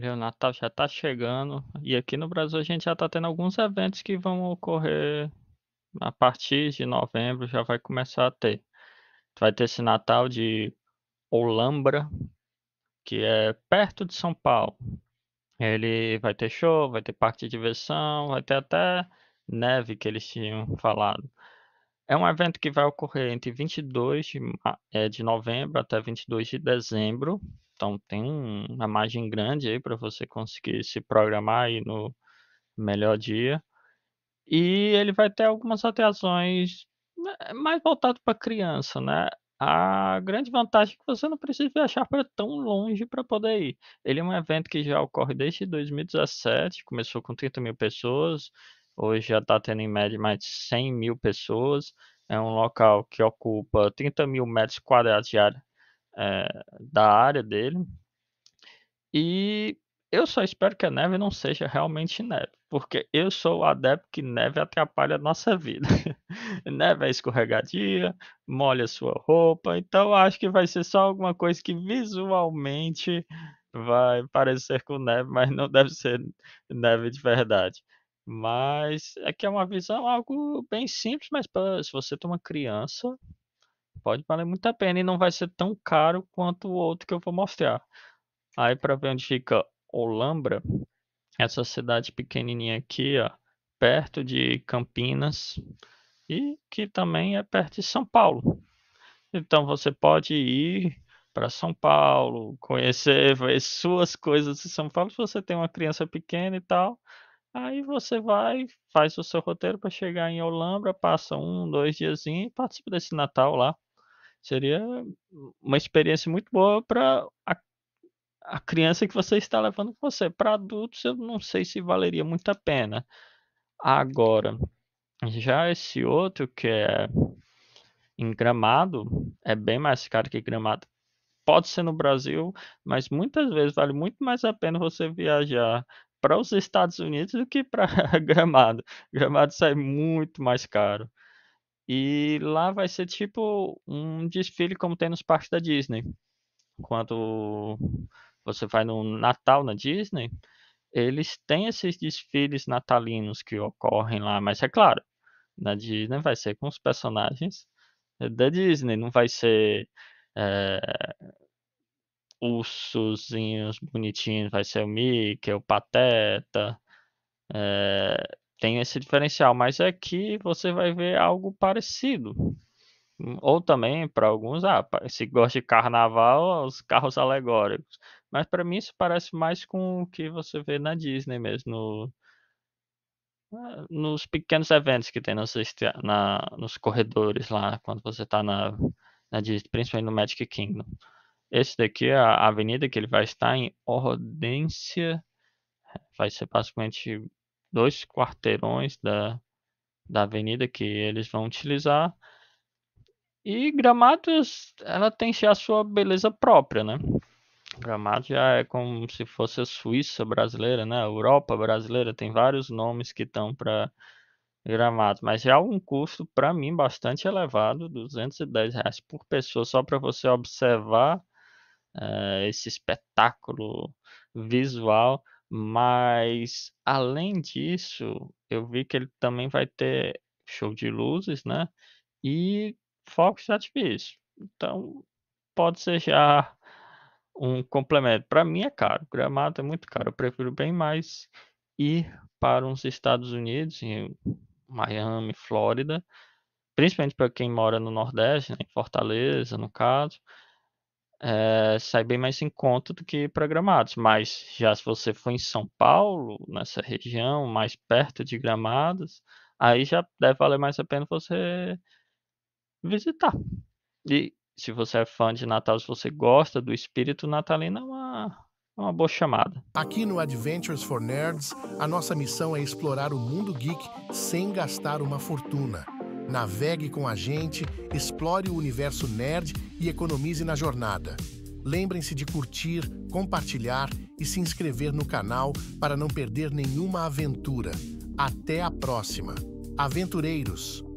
Já o Natal já está chegando e aqui no Brasil a gente já está tendo alguns eventos que vão ocorrer a partir de novembro, já vai começar a ter. Vai ter esse Natal de Olambra, que é perto de São Paulo. Ele vai ter show, vai ter parte de diversão, vai ter até neve que eles tinham falado. É um evento que vai ocorrer entre 22 de, eh, de novembro até 22 de dezembro então tem uma margem grande aí para você conseguir se programar aí no melhor dia. E ele vai ter algumas alterações eh, mais voltado para criança, né? A grande vantagem é que você não precisa viajar para tão longe para poder ir. Ele é um evento que já ocorre desde 2017, começou com 30 mil pessoas, hoje já está tendo em média mais de 100 mil pessoas. É um local que ocupa 30 mil metros quadrados de área é, da área dele. E eu só espero que a neve não seja realmente neve, porque eu sou adepto que neve atrapalha a nossa vida. neve é escorregadia, molha sua roupa, então acho que vai ser só alguma coisa que visualmente vai parecer com neve, mas não deve ser neve de verdade. Mas aqui é, é uma visão algo bem simples, mas pra, se você tem uma criança, Pode valer muito a pena e não vai ser tão caro quanto o outro que eu vou mostrar. Aí para ver onde fica Olambra, essa cidade pequenininha aqui, ó, perto de Campinas e que também é perto de São Paulo. Então você pode ir para São Paulo, conhecer ver suas coisas de São Paulo, se você tem uma criança pequena e tal. Aí você vai, faz o seu roteiro para chegar em Olambra, passa um, dois dias e participa desse Natal lá. Seria uma experiência muito boa para a, a, criança que você está levando com você. Para adultos, eu não sei se valeria muito a pena. Agora, já esse outro que é em Gramado, é bem mais caro que Gramado. Pode ser no Brasil, mas muitas vezes vale muito mais a pena você viajar para os Estados Unidos do que para Gramado. Gramado sai muito mais caro. E lá vai ser tipo um desfile como tem nos parques da Disney. Quando você vai no Natal na Disney, eles têm esses desfiles natalinos que ocorrem lá, mas é claro, na Disney vai ser com os personagens da Disney, não vai ser é, ursozinhos bonitinhos, vai ser o Mickey, o Pateta, é, tem esse diferencial, mas aqui é você vai ver algo parecido. Ou também, para alguns, ah, se gosta de carnaval, os carros alegóricos. Mas para mim isso parece mais com o que você vê na Disney mesmo, no, ah, nos pequenos eventos que tem nos, na, nos corredores lá, quando você está na, na Disney, principalmente no Magic Kingdom. Esse daqui é a avenida que ele vai estar em Ordência, vai ser basicamente dois quarteirões da, da avenida que eles vão utilizar. E Gramados, ela tem a sua beleza própria, né? Gramado já é como se fosse a Suíça brasileira, né? A Europa brasileira tem vários nomes que estão para Gramado, mas já é um custo para mim bastante elevado, 210 reais por pessoa só para você observar uh, esse espetáculo visual mas além disso, eu vi que ele também vai ter show de luzes, né? E foco de artifício. Então, pode ser já um complemento. Para mim é caro, Gramado é muito caro. Eu prefiro bem mais ir para os Estados Unidos, em Miami, Flórida, principalmente para quem mora no Nordeste, né? em Fortaleza, no caso é, sai bem mais em conta do que programados. Mas já se você for em São Paulo, nessa região, mais perto de Gramados, aí já deve valer mais a pena você visitar. E se você é fã de Natal, se você gosta do espírito natalino, é uma, é uma boa chamada. Aqui no Adventures for Nerds, a nossa missão é explorar o mundo geek sem gastar uma fortuna. Navegue com a gente, explore o universo nerd e economize na jornada. Lembrem-se de curtir, compartilhar e se inscrever no canal para não perder nenhuma aventura. Até a próxima! Aventureiros!